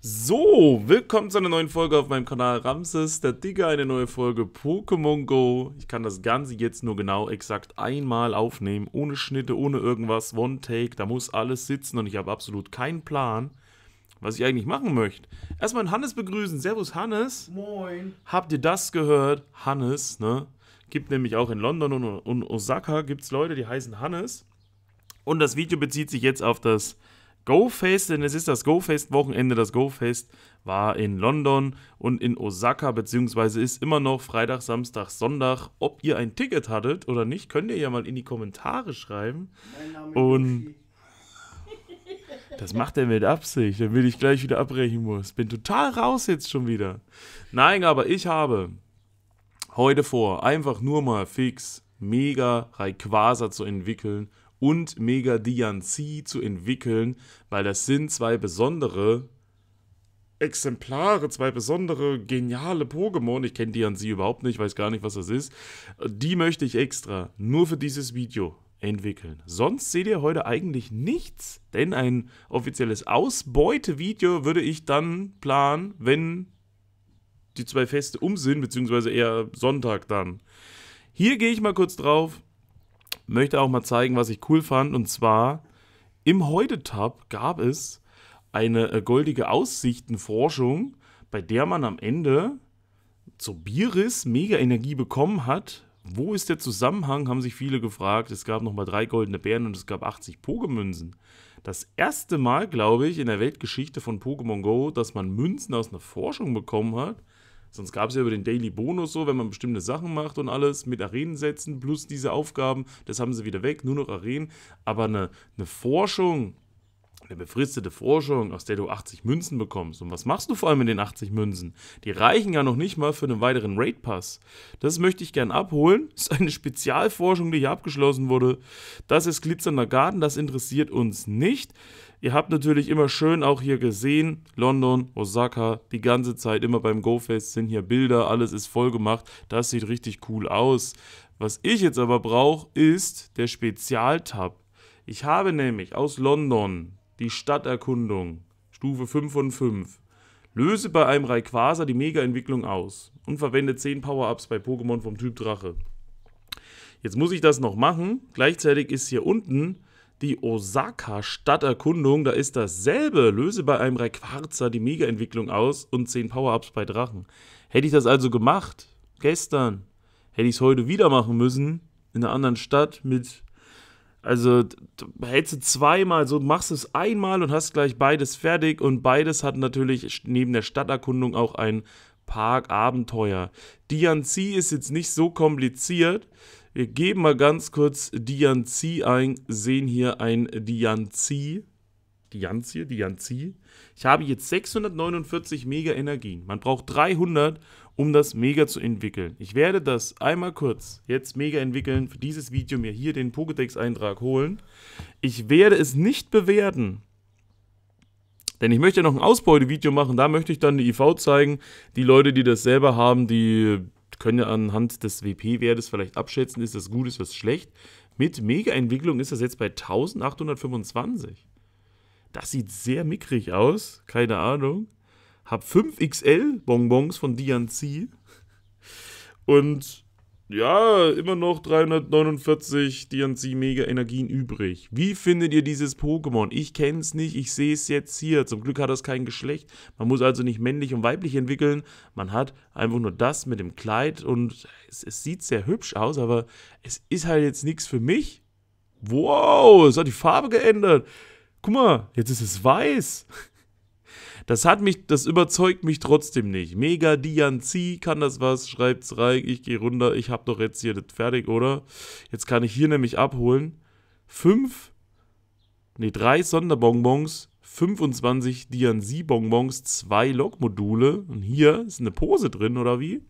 So, willkommen zu einer neuen Folge auf meinem Kanal Ramses, der Digger, eine neue Folge Pokémon Go. Ich kann das Ganze jetzt nur genau exakt einmal aufnehmen, ohne Schnitte, ohne irgendwas, One Take, da muss alles sitzen und ich habe absolut keinen Plan, was ich eigentlich machen möchte. Erstmal Hannes begrüßen, Servus Hannes. Moin. Habt ihr das gehört? Hannes, ne? Gibt nämlich auch in London und, und Osaka, gibt es Leute, die heißen Hannes. Und das Video bezieht sich jetzt auf das GoFest, denn es ist das GoFest-Wochenende. Das GoFest war in London und in Osaka, beziehungsweise ist immer noch Freitag, Samstag, Sonntag. Ob ihr ein Ticket hattet oder nicht, könnt ihr ja mal in die Kommentare schreiben. und das macht er mit Absicht, damit ich gleich wieder abbrechen muss. Bin total raus jetzt schon wieder. Nein, aber ich habe heute vor, einfach nur mal fix mega Rayquaza zu entwickeln und Mega Dianzi zu entwickeln, weil das sind zwei besondere Exemplare, zwei besondere geniale Pokémon. Ich kenne Dianzi überhaupt nicht, weiß gar nicht, was das ist. Die möchte ich extra nur für dieses Video entwickeln. Sonst seht ihr heute eigentlich nichts, denn ein offizielles Ausbeute-Video würde ich dann planen, wenn die zwei Feste um sind, beziehungsweise eher Sonntag dann. Hier gehe ich mal kurz drauf, möchte auch mal zeigen, was ich cool fand. Und zwar im Heute-Tab gab es eine äh, goldige Aussichtenforschung, bei der man am Ende zur Bieris mega Energie bekommen hat. Wo ist der Zusammenhang, haben sich viele gefragt. Es gab nochmal drei goldene Bären und es gab 80 Pokémünzen. Das erste Mal, glaube ich, in der Weltgeschichte von Pokémon Go, dass man Münzen aus einer Forschung bekommen hat. Sonst gab es ja über den Daily Bonus so, wenn man bestimmte Sachen macht und alles mit Arenen setzen, plus diese Aufgaben, das haben sie wieder weg, nur noch Arenen. Aber eine, eine Forschung eine befristete Forschung, aus der du 80 Münzen bekommst. Und was machst du vor allem mit den 80 Münzen? Die reichen ja noch nicht mal für einen weiteren Raid Pass. Das möchte ich gern abholen. Das ist eine Spezialforschung, die hier abgeschlossen wurde. Das ist glitzernder Garten, das interessiert uns nicht. Ihr habt natürlich immer schön auch hier gesehen, London, Osaka, die ganze Zeit immer beim GoFest sind hier Bilder, alles ist voll gemacht. Das sieht richtig cool aus. Was ich jetzt aber brauche, ist der Spezialtab. Ich habe nämlich aus London die Stadterkundung. Stufe 5 von 5. Löse bei einem Rayquaza die Mega-Entwicklung aus und verwende 10 Power-Ups bei Pokémon vom Typ Drache. Jetzt muss ich das noch machen. Gleichzeitig ist hier unten die Osaka-Stadterkundung. Da ist dasselbe. Löse bei einem Rayquaza die Mega-Entwicklung aus und 10 Power-Ups bei Drachen. Hätte ich das also gemacht, gestern, hätte ich es heute wieder machen müssen, in einer anderen Stadt mit also du hältst du zweimal so, machst es einmal und hast gleich beides fertig. Und beides hat natürlich neben der Stadterkundung auch ein Parkabenteuer. Dianzi ist jetzt nicht so kompliziert. Wir geben mal ganz kurz Dianzi ein, sehen hier ein Dianzi. Dianzi, Dianzi. Ich habe jetzt 649 Mega-Energien. Man braucht 300, um das Mega zu entwickeln. Ich werde das einmal kurz jetzt Mega entwickeln, für dieses Video mir hier den Pokédex-Eintrag holen. Ich werde es nicht bewerten, denn ich möchte noch ein Ausbeutevideo machen, da möchte ich dann die IV zeigen. Die Leute, die das selber haben, die können ja anhand des WP-Wertes vielleicht abschätzen, ist das gut, ist das schlecht. Mit Mega-Entwicklung ist das jetzt bei 1825. Das sieht sehr mickrig aus, keine Ahnung habe 5XL Bonbons von Dianzi und ja, immer noch 349 DNC Mega Energien übrig. Wie findet ihr dieses Pokémon? Ich kenne es nicht, ich sehe es jetzt hier. Zum Glück hat das kein Geschlecht. Man muss also nicht männlich und weiblich entwickeln. Man hat einfach nur das mit dem Kleid und es, es sieht sehr hübsch aus, aber es ist halt jetzt nichts für mich. Wow, es hat die Farbe geändert. Guck mal, jetzt ist es weiß. Das hat mich, das überzeugt mich trotzdem nicht. Mega Dianzi, kann das was? Schreibt's rein, ich gehe runter, ich hab doch jetzt hier das fertig, oder? Jetzt kann ich hier nämlich abholen. Fünf, nee, drei Sonderbonbons, 25 Dianzi-Bonbons, zwei Lokmodule. Und hier ist eine Pose drin, oder wie?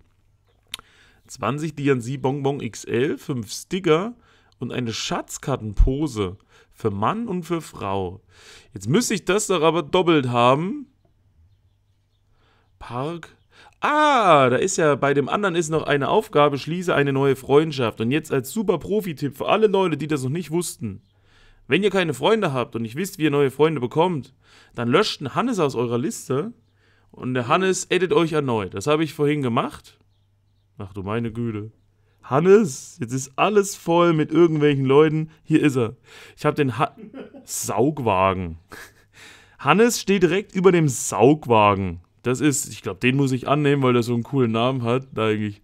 20 DNC-Bonbon XL, fünf Sticker und eine Schatzkartenpose für Mann und für Frau. Jetzt müsste ich das doch aber doppelt haben. Park. Ah, da ist ja bei dem anderen ist noch eine Aufgabe, schließe eine neue Freundschaft. Und jetzt als super Profi-Tipp für alle Leute, die das noch nicht wussten. Wenn ihr keine Freunde habt und nicht wisst, wie ihr neue Freunde bekommt, dann löscht einen Hannes aus eurer Liste und der Hannes edit euch erneut. Das habe ich vorhin gemacht. Ach du meine Güte. Hannes, jetzt ist alles voll mit irgendwelchen Leuten. Hier ist er. Ich habe den ha Saugwagen. Hannes steht direkt über dem Saugwagen. Das ist, ich glaube, den muss ich annehmen, weil der so einen coolen Namen hat. Eigentlich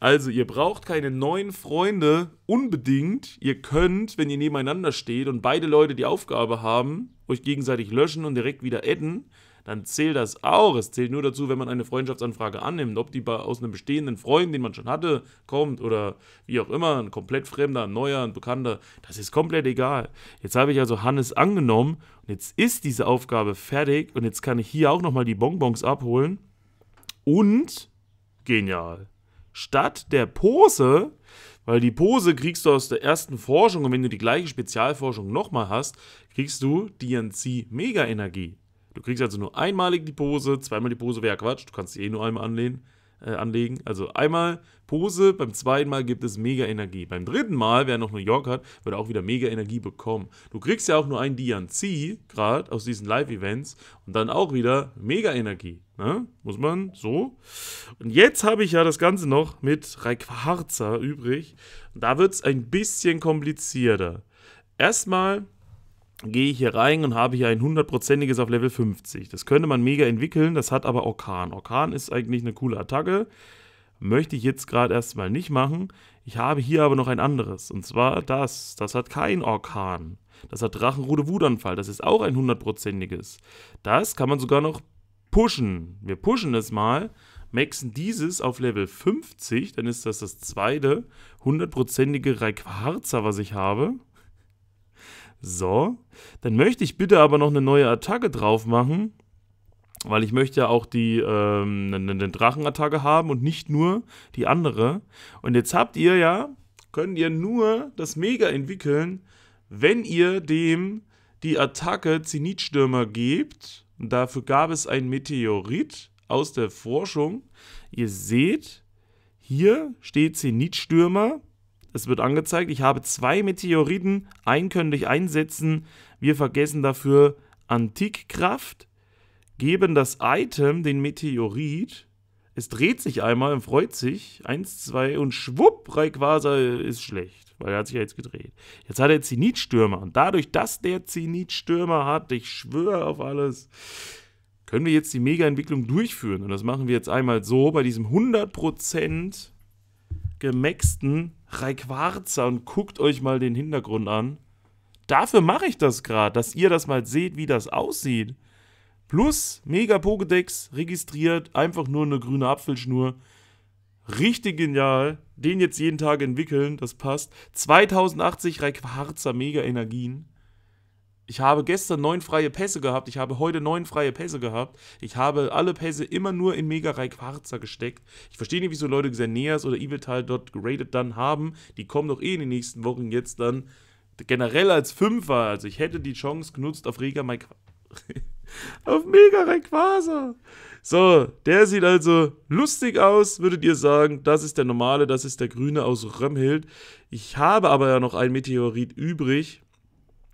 also, ihr braucht keine neuen Freunde unbedingt. Ihr könnt, wenn ihr nebeneinander steht und beide Leute die Aufgabe haben, euch gegenseitig löschen und direkt wieder adden, dann zählt das auch. Es zählt nur dazu, wenn man eine Freundschaftsanfrage annimmt, ob die aus einem bestehenden Freund, den man schon hatte, kommt oder wie auch immer, ein komplett Fremder, ein Neuer, ein Bekannter. Das ist komplett egal. Jetzt habe ich also Hannes angenommen und jetzt ist diese Aufgabe fertig und jetzt kann ich hier auch nochmal die Bonbons abholen. Und genial statt der Pose, weil die Pose kriegst du aus der ersten Forschung und wenn du die gleiche Spezialforschung nochmal hast, kriegst du DNC Mega Energie. Du kriegst also nur einmalig die Pose, zweimal die Pose wäre Quatsch, du kannst sie eh nur einmal anlehnen äh, anlegen. Also einmal Pose, beim zweiten Mal gibt es mega Energie. Beim dritten Mal, wer noch New York hat, wird auch wieder mega Energie bekommen. Du kriegst ja auch nur einen Dianzi gerade aus diesen Live-Events und dann auch wieder mega Energie. Ne? Muss man so. Und jetzt habe ich ja das Ganze noch mit Reikwarzer übrig. da wird es ein bisschen komplizierter. Erstmal gehe ich hier rein und habe hier ein hundertprozentiges auf Level 50. Das könnte man mega entwickeln, das hat aber Orkan. Orkan ist eigentlich eine coole Attacke, möchte ich jetzt gerade erstmal nicht machen. Ich habe hier aber noch ein anderes, und zwar das. Das hat kein Orkan. Das hat Drachenrude Wutanfall, das ist auch ein hundertprozentiges. Das kann man sogar noch pushen. Wir pushen es mal, maxen dieses auf Level 50, dann ist das das zweite hundertprozentige Rayquaza, was ich habe. So, dann möchte ich bitte aber noch eine neue Attacke drauf machen, weil ich möchte ja auch die ähm, eine, eine Drachenattacke haben und nicht nur die andere. Und jetzt habt ihr ja, könnt ihr nur das Mega entwickeln, wenn ihr dem die Attacke Zenitstürmer gebt. Und dafür gab es ein Meteorit aus der Forschung. Ihr seht, hier steht Zenitstürmer es wird angezeigt, ich habe zwei Meteoriten, einen könnte ich einsetzen. Wir vergessen dafür Antikkraft, geben das Item, den Meteorit. Es dreht sich einmal und freut sich. Eins, zwei und schwupp, Rayquaza ist schlecht, weil er hat sich ja jetzt gedreht. Jetzt hat er Zenitstürmer und dadurch, dass der Zenitstürmer hat, ich schwöre auf alles, können wir jetzt die Mega-Entwicklung durchführen. Und das machen wir jetzt einmal so bei diesem 100% gemaxten Raiquarza und guckt euch mal den Hintergrund an. Dafür mache ich das gerade, dass ihr das mal seht, wie das aussieht. Plus Mega Pokédex registriert, einfach nur eine grüne Apfelschnur. Richtig genial. Den jetzt jeden Tag entwickeln, das passt. 2080 Rayquaza Mega Energien. Ich habe gestern neun freie Pässe gehabt, ich habe heute neun freie Pässe gehabt. Ich habe alle Pässe immer nur in Mega Rayquaza gesteckt. Ich verstehe nicht, wieso Leute Xerneas oder Eviltal dort geradet dann haben. Die kommen doch eh in den nächsten Wochen jetzt dann generell als Fünfer. Also ich hätte die Chance genutzt auf Rega auf Mega Rayquaza. So, der sieht also lustig aus, würdet ihr sagen. Das ist der normale, das ist der grüne aus Römhild. Ich habe aber ja noch ein Meteorit übrig.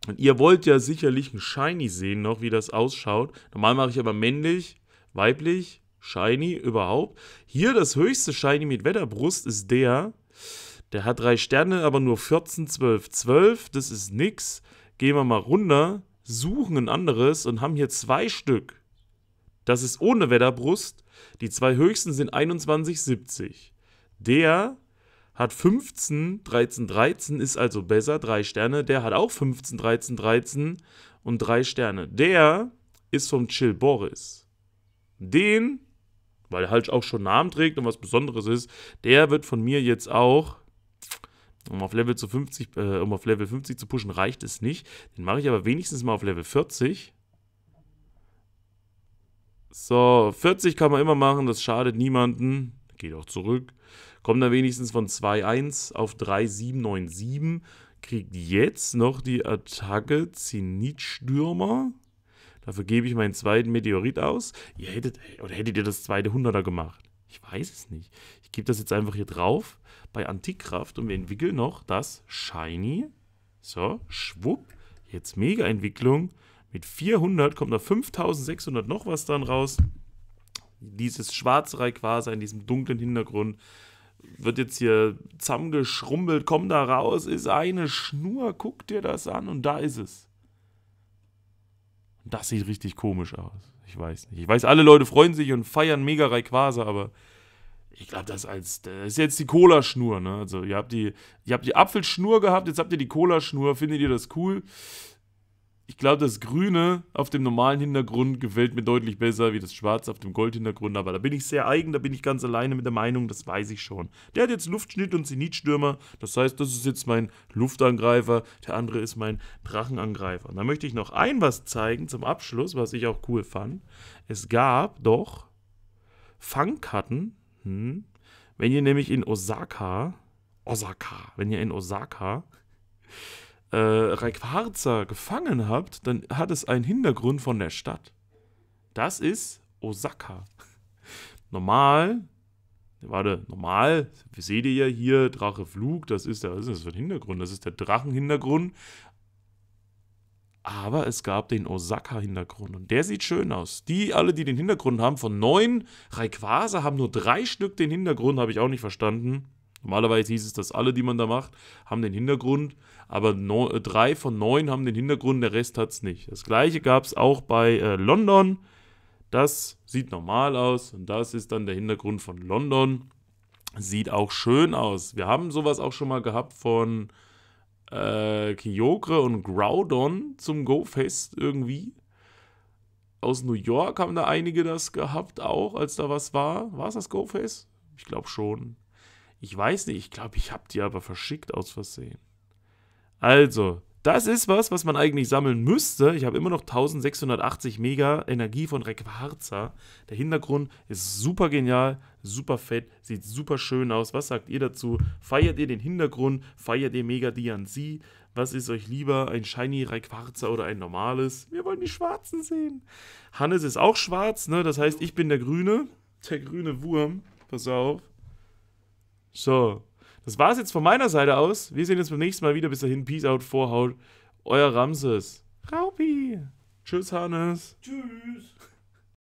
Und ihr wollt ja sicherlich ein Shiny sehen noch, wie das ausschaut. Normal mache ich aber männlich, weiblich, Shiny überhaupt. Hier das höchste Shiny mit Wetterbrust ist der. Der hat drei Sterne, aber nur 14, 12, 12. Das ist nix. Gehen wir mal runter, suchen ein anderes und haben hier zwei Stück. Das ist ohne Wetterbrust. Die zwei höchsten sind 21, 70. Der hat 15, 13, 13, ist also besser, 3 Sterne. Der hat auch 15, 13, 13 und 3 Sterne. Der ist vom Chill Boris. Den, weil er halt auch schon Namen trägt und was Besonderes ist, der wird von mir jetzt auch, um auf Level, zu 50, äh, um auf Level 50 zu pushen, reicht es nicht. Den mache ich aber wenigstens mal auf Level 40. So, 40 kann man immer machen, das schadet niemanden. Geht auch zurück kommt dann wenigstens von 2-1 auf 3-7-9-7, kriegt jetzt noch die Attacke Zenitstürmer. Dafür gebe ich meinen zweiten Meteorit aus. Ihr hättet, oder hättet ihr das zweite Hunderter gemacht? Ich weiß es nicht. Ich gebe das jetzt einfach hier drauf bei Antikkraft und wir entwickeln noch das Shiny. So, schwupp. Jetzt Mega-Entwicklung. Mit 400 kommt da 5600 noch was dann raus. Dieses schwarze quasi in diesem dunklen Hintergrund wird jetzt hier zusammengeschrumpelt, komm da raus, ist eine Schnur, guck dir das an und da ist es. Das sieht richtig komisch aus. Ich weiß nicht. Ich weiß, alle Leute freuen sich und feiern mega Rayquaza, aber ich glaube, das, das ist jetzt die Cola-Schnur. Ne? Also, ihr habt, die, ihr habt die Apfelschnur gehabt, jetzt habt ihr die Cola-Schnur. Findet ihr das cool? ich glaube, das Grüne auf dem normalen Hintergrund gefällt mir deutlich besser wie das Schwarze auf dem Goldhintergrund. Aber da bin ich sehr eigen, da bin ich ganz alleine mit der Meinung, das weiß ich schon. Der hat jetzt Luftschnitt und Zenitstürmer. Das heißt, das ist jetzt mein Luftangreifer, der andere ist mein Drachenangreifer. Und da möchte ich noch ein was zeigen zum Abschluss, was ich auch cool fand. Es gab doch Fangkarten. Hm. Wenn ihr nämlich in Osaka, Osaka, wenn ihr in Osaka äh, Rayquaza gefangen habt, dann hat es einen Hintergrund von der Stadt. Das ist Osaka. Normal, warte, normal, seht ihr ja hier, Drache Flug, das ist der, was ist das für ein Hintergrund? Das ist der Drachenhintergrund. Aber es gab den Osaka-Hintergrund und der sieht schön aus. Die alle, die den Hintergrund haben, von neun Rayquaza haben nur drei Stück den Hintergrund, habe ich auch nicht verstanden. Normalerweise hieß es, dass alle, die man da macht, haben den Hintergrund, aber no, äh, drei von neun haben den Hintergrund, der Rest hat es nicht. Das gleiche gab es auch bei äh, London. Das sieht normal aus und das ist dann der Hintergrund von London. Sieht auch schön aus. Wir haben sowas auch schon mal gehabt von äh, Kyogre und Groudon zum Go-Fest irgendwie aus New York haben da einige das gehabt auch, als da was war. War es das GoFace? Ich glaube schon. Ich weiß nicht, ich glaube, ich habe die aber verschickt aus Versehen. Also, das ist was, was man eigentlich sammeln müsste. Ich habe immer noch 1680 Mega Energie von Rekwarza. Der Hintergrund ist super genial, super fett, sieht super schön aus. Was sagt ihr dazu? Feiert ihr den Hintergrund? Feiert ihr Mega Dianzi? Was ist euch lieber, ein shiny Rekwarza oder ein normales? Wir wollen die Schwarzen sehen. Hannes ist auch schwarz, ne? Das heißt, ich bin der Grüne. Der grüne Wurm. Pass auf. So, das war's jetzt von meiner Seite aus. Wir sehen uns beim nächsten Mal wieder. Bis dahin, Peace out, Vorhaut. Euer Ramses. Raupi. Tschüss, Hannes. Tschüss.